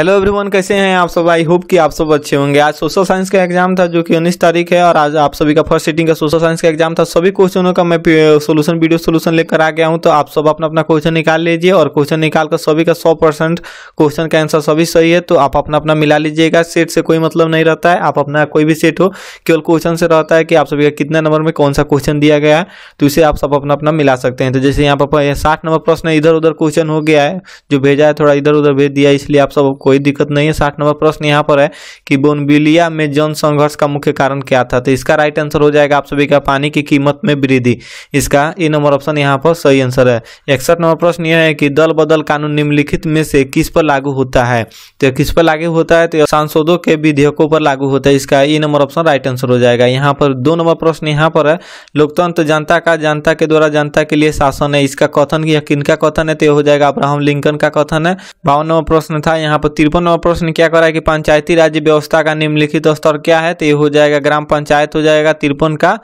hello everyone कैसे हैं आप सब आई होप कि आप सब अच्छे होंगे आज सोशल साइंस का एग्जाम था जो कि उन्नीस तारीख है और आज आप सभी का फर्स्ट सीटिंग का सोशल साइंस का एग्जाम था सभी क्वेश्चनों का मैं सोल्यूशन वीडियो सोल्यूशन लेकर आ गया हूं तो आप सब अपना अपना क्वेश्चन निकाल लीजिए और क्वेश्चन निकाल कर सभी का सौ परसेंट क्वेश्चन का आंसर सभी सही है तो आप अपना अपना मिला लीजिएगा सेट से कोई मतलब नहीं रहता है आप अपना कोई भी सेट हो केवल क्वेश्चन से रहता है कि आप सभी का कितना नंबर में कौन सा क्वेश्चन दिया गया है तो इसे आप सब अपना अपना मिला सकते हैं तो जैसे यहाँ पर साठ नंबर प्रश्न इधर उधर क्वेश्चन हो गया है जो भेजा है थोड़ा इधर उधर भेज दिया इसलिए आप सब कोई दिक्कत नहीं है साठ नंबर प्रश्न यहाँ पर है कि बोनबिलिया में जन संघर्ष का मुख्य कारण क्या था तो इसका राइट आंसर हो जाएगा आप सभी का पानी की कीमत में वृद्धि इसका ए नंबर ऑप्शन यहाँ पर सही आंसर है इकसठ नंबर प्रश्न यह है कि दल बदल कानून निम्नलिखित में से किस पर लागू होता है तो किस पर लागू होता है तो सांसदों के विधेयकों पर लागू होता है इसका A number option right answer हो जाएगा यहाँ पर दो नंबर प्रश्न यहाँ पर है लोकतंत्र जनता का जनता के द्वारा जनता के लिए शासन है इसका कथन किनका कथन है तो हो जाएगा अब्राहम लिंकन का कथन है बावन नंबर प्रश्न था यहाँ पर तिरपन नंबर प्रश्न क्या करा है कि पंचायती राज्य व्यवस्था का निम्नलिखित तो स्तर क्या है तो ये हो जाएगा ग्राम पंचायत हो जाएगा तिरपन का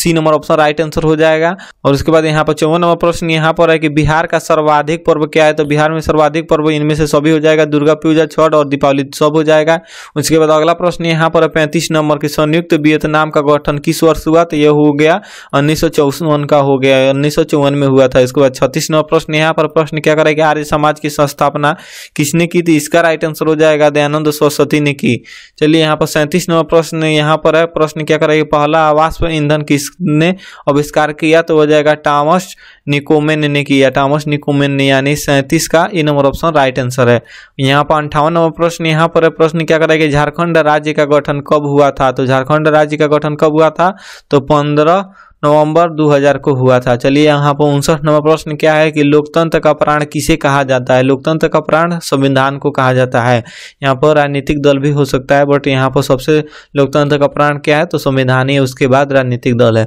C number option right answer हो जाएगा और उसके बाद यहाँ पर चौवन नंबर प्रश्न यहाँ पर है कि बिहार का सर्वाधिक पर्व क्या है तो बिहार में सर्वाधिक पर्व इनमें से सभी हो जाएगा दुर्गा पूजा छठ और दीपावली सब हो जाएगा उसके बाद अगला प्रश्न यहाँ पर पैंतीस नंबर की संयुक्त वियतनाम का गठन किस वर्ष हुआ तो यह हो गया उन्नीस का हो गया उन्नीस में हुआ था इसके बाद छत्तीस नंबर प्रश्न यहाँ पर प्रश्न क्या करेगा आर्य समाज की संस्थापना किसने की थी इसका राइट आंसर हो जाएगा दयानंद सरस्वती ने की चलिए यहाँ पर सैंतीस नंबर प्रश्न यहाँ पर है प्रश्न क्या करेगा पहला आवास पर ईंधन किसने आविष्कार किया तो हो जाएगा टॉमस निकोमेन ने किया टॉमस निकोमेन ने यानी सैंतीस का ये नंबर ऑप्शन राइट आंसर है यहाँ पर अंठावन नंबर प्रश्न यहाँ पर है प्रश्न क्या करेगा झारखंड राज्य का गठन कब हुआ था तो झारखंड राज्य का गठन कब हुआ था तो पंद्रह नवंबर 2000 को हुआ था चलिए यहाँ पर उनसठ नंबर प्रश्न क्या है कि लोकतंत्र का प्राण किसे कहा जाता है लोकतंत्र का प्राण संविधान को कहा जाता है यहाँ पर राजनीतिक दल भी हो सकता है बट यहाँ पर सबसे लोकतंत्र का प्राण क्या है तो संविधान ही उसके बाद राजनीतिक दल है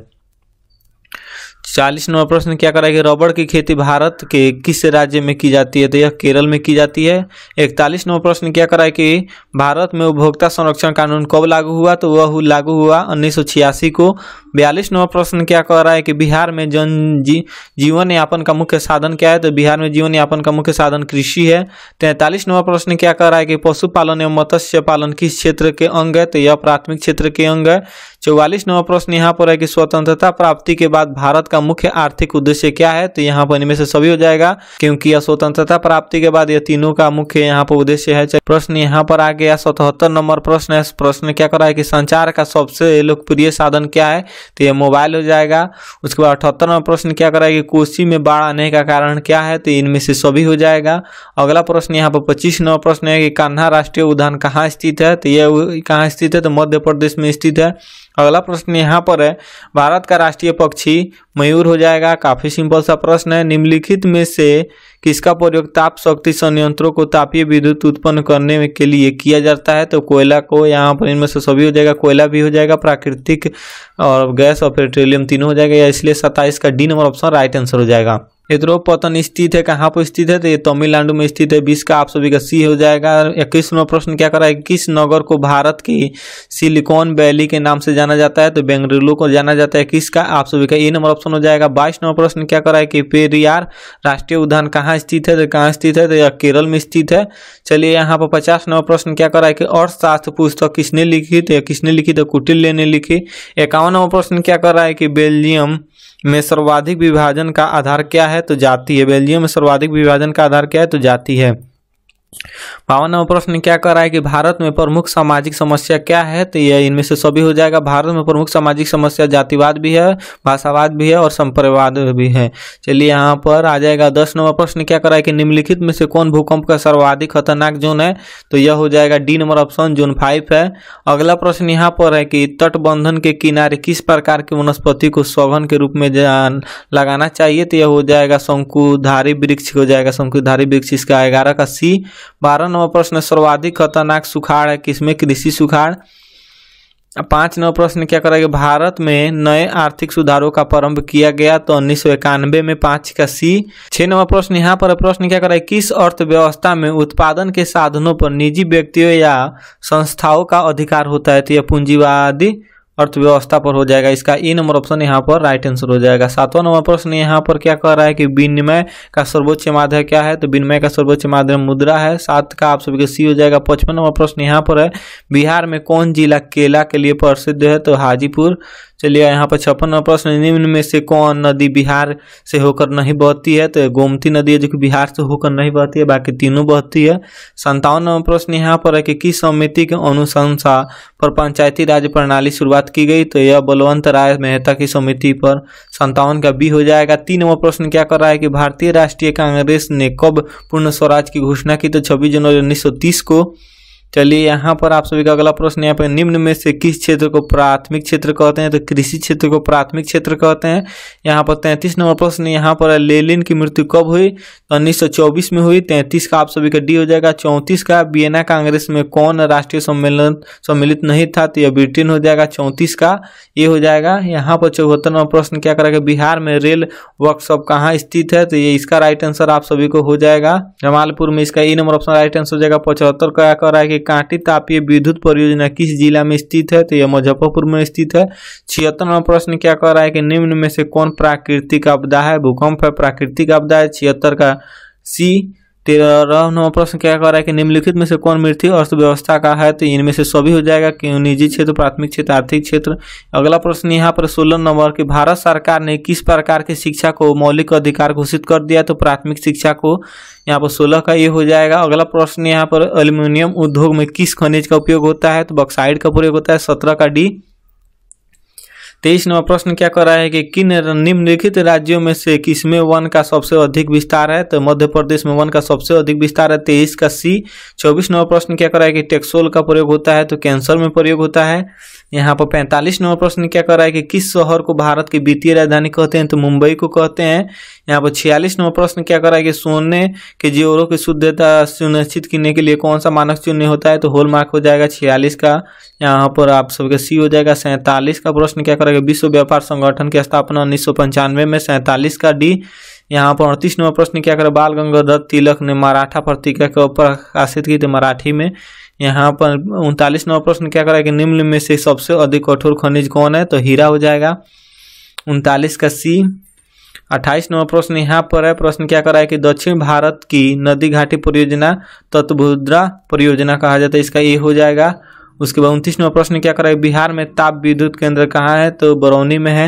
चालीस नंबर प्रश्न क्या करा कि रबड़ की खेती भारत के किस राज्य में की जाती है तो यह केरल में की जाती है इकतालीस नंबर प्रश्न क्या करा कि भारत में उपभोक्ता संरक्षण कानून कब लागू हुआ तो वह लागू हुआ उन्नीस को बयालीस नंबर प्रश्न क्या कह रहा है कि बिहार में जन जी, जीवन यापन का मुख्य साधन क्या है तो बिहार में जीवन यापन का मुख्य साधन कृषि है तैंतालीस नंबर प्रश्न क्या कह रहा है कि पशुपालन एवं मत्स्य पालन किस क्षेत्र के अंग है तो यह प्राथमिक क्षेत्र के अंग है चौवालीस नंबर प्रश्न यहाँ पर है कि स्वतंत्रता प्राप्ति के बाद भारत का मुख्य आर्थिक उद्देश्य क्या है तो यहाँ पर इनमें से सभी हो जाएगा क्योंकि यह स्वतंत्रता प्राप्ति के बाद यह तीनों का मुख्य यहाँ पर उद्देश्य है प्रश्न यहाँ पर आ गया सतहत्तर नंबर प्रश्न है प्रश्न क्या कर रहा है कि संचार का सबसे लोकप्रिय साधन क्या है तो ये मोबाइल हो जाएगा उसके बाद अठहत्तरवा प्रश्न क्या कराएगा कोसी में बाढ़ आने का कारण क्या है तो इनमें से सभी हो जाएगा अगला प्रश्न यहाँ पर पच्चीस नवा प्रश्न है कि कान्हा राष्ट्रीय उद्यान कहाँ स्थित है तो ये कहाँ स्थित है तो मध्य प्रदेश में स्थित है अगला प्रश्न यहाँ पर है भारत का राष्ट्रीय पक्षी मयूर हो जाएगा काफी सिंपल सा प्रश्न है निम्नलिखित में से किसका प्रयोग ताप शक्ति संयंत्रों को तापीय विद्युत उत्पन्न करने के लिए किया जाता है तो कोयला को यहाँ पर इनमें से सभी हो जाएगा कोयला भी हो जाएगा प्राकृतिक और गैस और पेट्रोलियम तीनों हो जाएगा या इसलिए सत्ताईस का D number option right answer हो जाएगा पतन स्थित है कहाँ पर स्थित है तो ये तमिलनाडु में स्थित है बीस का आप सभी का सी हो जाएगा इक्कीसवा प्रश्न क्या करा है किस नगर को भारत की सिलिकॉन वैली के नाम से जाना जाता है तो बेंगलुरु को जाना जाता है किसका आप सभी का ए नंबर ऑप्शन हो जाएगा बाईस नंबर प्रश्न क्या करा है कि पेरियार राष्ट्रीय उद्यान कहाँ स्थित है तो कहाँ स्थित है तो यह केरल में स्थित है चलिए यहाँ पर पचास नंबर प्रश्न क्या करा है कि अर्थशास्त्र पुस्तक किसने लिखी तो किसने लिखी तो कुटिल ने लिखी इक्यावन नंबर प्रश्न क्या करा है कि बेल्जियम में सर्वाधिक विभाजन का आधार क्या है तो जाति है बेल्जियम में सर्वाधिक विभाजन का आधार क्या है तो जाति है बावनवा प्रश्न क्या कर रहा है कि भारत में प्रमुख सामाजिक समस्या क्या है तो यह इनमें से सभी हो जाएगा भारत में प्रमुख सामाजिक समस्या जातिवाद भी है भाषावाद भी है और संप्रवाद भी है चलिए यहाँ पर आ जाएगा दस नंबर प्रश्न क्या कर रहा है कि निम्नलिखित में से कौन भूकंप का सर्वाधिक खतरनाक जोन है तो यह हो जाएगा D number option zone five है अगला प्रश्न यहाँ पर है कि तटबंधन के किनारे किस प्रकार की वनस्पति को शोभन के रूप में लगाना चाहिए तो यह हो जाएगा शंकुधारी वृक्ष हो जाएगा शंकुधारी वृक्ष इसका ग्यारह का सी बारह नंबर प्रश्न सर्वाधिक खतरनाक सुखाड़ है किसमें कृषि सुखाड़ पाँच नंबर प्रश्न क्या करेगा भारत में नए आर्थिक सुधारों का प्रारंभ किया गया तो उन्नीस सौ इक्यानबे में पाँच का सी छः नंबर प्रश्न यहाँ पर प्रश्न क्या करेगा किस अर्थव्यवस्था में उत्पादन के साधनों पर निजी व्यक्तियों या संस्थाओं का अधिकार होता है तो यह पूंजीवादी अर्थव्यवस्था पर हो जाएगा इसका ए नंबर ऑप्शन यहाँ पर राइट आंसर हो जाएगा सातवां नंबर प्रश्न यहाँ पर क्या कह रहा है कि विनिमय का सर्वोच्च माध्यम क्या है तो विनिमय का सर्वोच्च माध्यम मुद्रा है सात का आप सबके सी हो जाएगा पचपन नंबर प्रश्न यहाँ पर है बिहार में कौन जिला केला के लिए प्रसिद्ध है तो हाजीपुर चलिए यहाँ पर छप्पनवा प्रश्न निम्न में से कौन नदी बिहार से होकर नहीं बहती है तो गोमती नदी है जो कि बिहार से होकर नहीं बहती है बाकी तीनों बहती है संतावनवा प्रश्न यहाँ पर है कि किस समिति के अनुशंसा पर पंचायती राज प्रणाली शुरुआत की गई तो यह बलवंत राय मेहता की समिति पर संतावन का बी हो जाएगा तीन नंबर प्रश्न क्या कर रहा है कि भारतीय राष्ट्रीय कांग्रेस ने कब पूर्ण स्वराज की घोषणा की तो छब्बीस जनवरी उन्नीस को चलिए यहाँ पर आप सभी का अगला प्रश्न यहाँ पर निम्न में से किस क्षेत्र को प्राथमिक क्षेत्र कहते हैं तो कृषि क्षेत्र को प्राथमिक क्षेत्र कहते हैं यहाँ पर तैंतीस नंबर प्रश्न यहाँ पर लेलिन की मृत्यु कब हुई तो उन्नीस में हुई तैंतीस का आप सभी का डी हो जाएगा चौंतीस का बियना कांग्रेस में कौन राष्ट्रीय सम्मेलन सम्मिलित नहीं था तो यह ब्रिटेन हो जाएगा चौंतीस का ये हो जाएगा यहाँ पर चौहत्तर नंबर प्रश्न क्या करेगा बिहार में रेल वर्कशॉप कहाँ स्थित है तो ये इसका राइट आंसर आप सभी को हो जाएगा जमालपुर में इसका A number option right answer हो जाएगा पचहत्तर का क्या कर रहा है के कांटी तापीय विद्युत परियोजना किस जिला में स्थित है तो यह मुजफ्फरपुर में स्थित है छिहत्तरवा प्रश्न क्या कर रहा है कि निम्न में से कौन प्राकृतिक आपदा है भूकंप है प्राकृतिक आपदा है छिहत्तर का सी तेरह नंबर प्रश्न क्या कह रहा है कि निम्नलिखित में से कौन मृत्यु अर्थव्यवस्था का है तो इनमें से सभी हो जाएगा क्यों निजी क्षेत्र प्राथमिक क्षेत्र आर्थिक क्षेत्र अगला प्रश्न यहाँ पर सोलह नंबर की भारत सरकार ने किस प्रकार की शिक्षा को मौलिक अधिकार घोषित कर दिया तो प्राथमिक शिक्षा को यहाँ पर सोलह का ये हो जाएगा अगला प्रश्न यहाँ पर अल्यूमिनियम उद्योग में किस खनिज का उपयोग होता है तो बक्साइड का प्रयोग होता है सत्रह का डी तेईस नंबर प्रश्न क्या कर रहा है कि किन निम्नलिखित राज्यों में से किसमें वन का सबसे अधिक विस्तार है तो मध्य प्रदेश में वन का सबसे अधिक विस्तार है तेईस का सी चौबीस नंबर प्रश्न क्या कर रहा है कि टेक्सोल का प्रयोग होता है तो कैंसर में प्रयोग होता है यहाँ पर पैंतालीस नंबर प्रश्न क्या कर रहा है कि किस शहर को भारत की वित्तीय राजधानी कहते हैं तो मुंबई को कहते हैं यहाँ पर छियालीस नंबर प्रश्न क्या कर रहा है कि सोने के जीवरों की शुद्धता सुनिश्चित करने के लिए कौन सा मानक चिन्ह होता है तो होल मार्क हो जाएगा छियालीस का यहाँ पर आप सबके सी हो जाएगा सैंतालीस का प्रश्न क्या करेगा विश्व व्यापार संगठन की स्थापना उन्नीस में सैंतालीस का डी यहाँ पर अड़तीस नंबर प्रश्न क्या करें बाल गंगाधर तिलक ने मराठा पत्रिका के ऊपर प्रकाशित की थी मराठी में यहाँ पर उनतालीस नंबर प्रश्न क्या करें कि निम्न में से सबसे अधिक कठोर खनिज कौन है तो हीरा हो जाएगा उनतालीस का सी अट्ठाईस नंबर प्रश्न यहाँ पर है प्रश्न क्या करा है कि दक्षिण भारत की नदी घाटी परियोजना तत्भुद्रा परियोजना कहा जाता है इसका ये हो जाएगा उसके बाद उनतीस नंबर प्रश्न क्या करा है बिहार में ताप विद्युत केंद्र कहाँ है तो बरौनी में है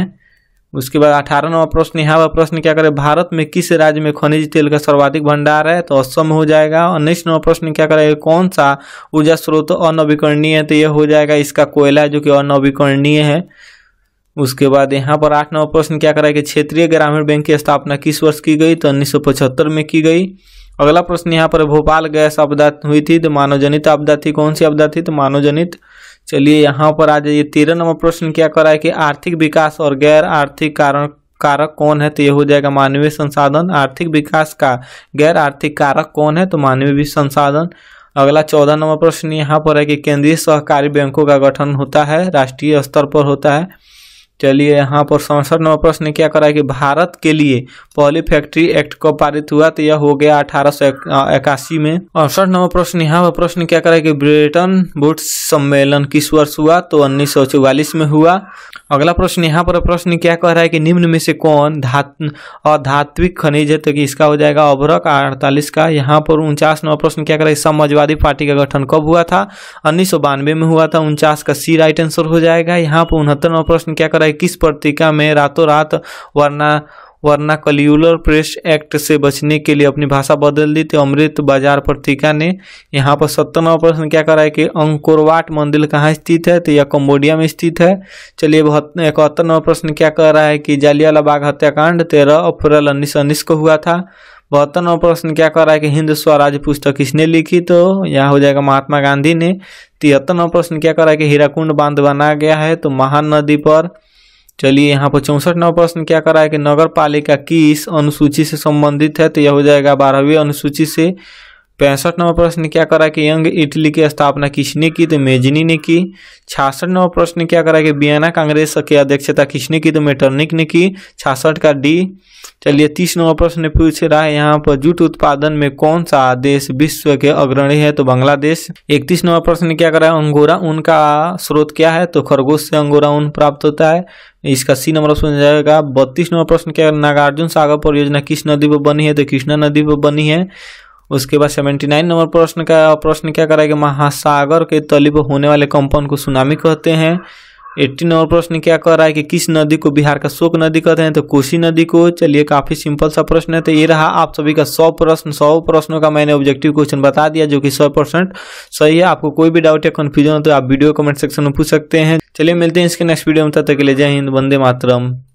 उसके बाद अठारह प्रश्न यहाँ पर प्रश्न क्या करे भारत में किस राज्य में खनिज तेल का सर्वाधिक भंडार है तो असम हो जाएगा उन्नीस नवा प्रश्न क्या करे कौन सा ऊर्जा स्रोत अनवीकरणीय है तो यह हो जाएगा इसका कोयला जो कि अनवीकरणीय है उसके बाद यहाँ पर आठ नवा प्रश्न क्या करा कि क्षेत्रीय ग्रामीण बैंक की स्थापना किस वर्ष की गई तो उन्नीस में की गई अगला प्रश्न यहाँ पर भोपाल गैस आपदा हुई थी तो मानवजनित आपदा थी कौन सी आपदा थी तो मानवजनित चलिए यहाँ पर आ जाइए तेरह नंबर प्रश्न क्या करा है कि आर्थिक विकास और गैर आर्थिक कारण कारक कौन है तो ये हो जाएगा मानवीय संसाधन आर्थिक विकास का गैर आर्थिक कारक कौन है तो मानवीय संसाधन अगला चौदह नंबर प्रश्न यहाँ पर है कि केंद्रीय सहकारी बैंकों का गठन होता है राष्ट्रीय स्तर पर होता है चलिए यहाँ पर सड़सठ नंबर प्रश्न क्या करा है कि भारत के लिए पहली फैक्ट्री एक्ट कब पारित हुआ तो यह हो गया अठारह सौ इक्यासी में अड़सठ नंबर प्रश्न यहाँ पर प्रश्न क्या करा है कि ब्रिटेन बुट्स सम्मेलन किस वर्ष हुआ तो उन्नीस में हुआ अगला प्रश्न यहाँ पर प्रश्न क्या कह रहा है कि निम्न में से कौन धात अधात्विक खनिज है तो कि इसका हो जाएगा अभरक अड़तालीस का यहाँ पर उनचास नवा प्रश्न क्या कर रहा है समाजवादी पार्टी का गठन कब हुआ था उन्नीस में हुआ था उनचास का सी राइट आंसर हो जाएगा यहाँ पर उनहत्तर नवा प्रश्न क्या कर रहा है किस पत्रिका में रातों रात वर्णा वरना कल्यूलर प्रेस एक्ट से बचने के लिए अपनी भाषा बदल दी थी अमृत बाजार पत्रिका ने यहाँ पर सत्तरवा प्रश्न क्या करा है कि अंकुरवाट मंदिर कहाँ स्थित है तो यह कम्बोडिया में स्थित है चलिए इकहत्तरवा प्रश्न क्या कर रहा है कि जालियाला बाग हत्याकांड तेरह अप्रैल उन्नीस उन्नीस को हुआ था बहत्तरवा प्रश्न क्या कर रहा है कि हिंद स्वराज पुस्तक किसने लिखी तो यहाँ हो जाएगा महात्मा गांधी ने तिहत्तरवा प्रश्न क्या कर रहा है कि हीराकुंड बांध बना गया है तो महानदी पर चलिए यहाँ पर चौंसठ नंबर प्रश्न क्या करा है कि नगर पालिका किस अनुसूची से संबंधित है तो यह हो जाएगा बारहवीं अनुसूची से पैंसठ नंबर प्रश्न क्या करा है कि यंग इटली की स्थापना किसने की तो मेजनी ने की छियासठ नंबर प्रश्न क्या करा है कि बियाना कांग्रेस की अध्यक्षता किसने की तो मेटर्निक ने की छियासठ का डी चलिए तीस नंबर प्रश्न पूछ रहा है यहाँ पर जूट उत्पादन में कौन सा देश विश्व के अग्रणी है तो बांग्लादेश इकतीस नंबर प्रश्न क्या कर रहा है अंगोरा ऊन का स्रोत क्या है तो खरगोश से अंगोरा ऊन प्राप्त होता है इसका सी नंबर ऑप्शन जाएगा बत्तीस नंबर प्रश्न क्या नागार्जुन सागर परियोजना किस नदी पर बनी है तो कृष्णा नदी पर बनी है उसके बाद सेवेंटी नाइन नंबर प्रश्न का प्रश्न क्या करा कि महासागर के तली पर होने वाले कंपन को सुनामी कहते हैं एट्टी नंबर प्रश्न क्या कह रहा है कि किस नदी को बिहार का शोक नदी कहते हैं तो कोसी नदी को चलिए काफी सिंपल सा प्रश्न है तो ये रहा आप सभी का सौ प्रश्न सौ प्रश्नों का मैंने ऑब्जेक्टिव क्वेश्चन बता दिया जो कि सौ परसेंट सही है आपको कोई भी डाउट या कन्फ्यूजन हो तो आप वीडियो कमेंट सेक्शन में पूछ सकते हैं चलिए मिलते हैं इसके नेक्स्ट वीडियो में तब तक के लिए जय हिंद वंदे मातरम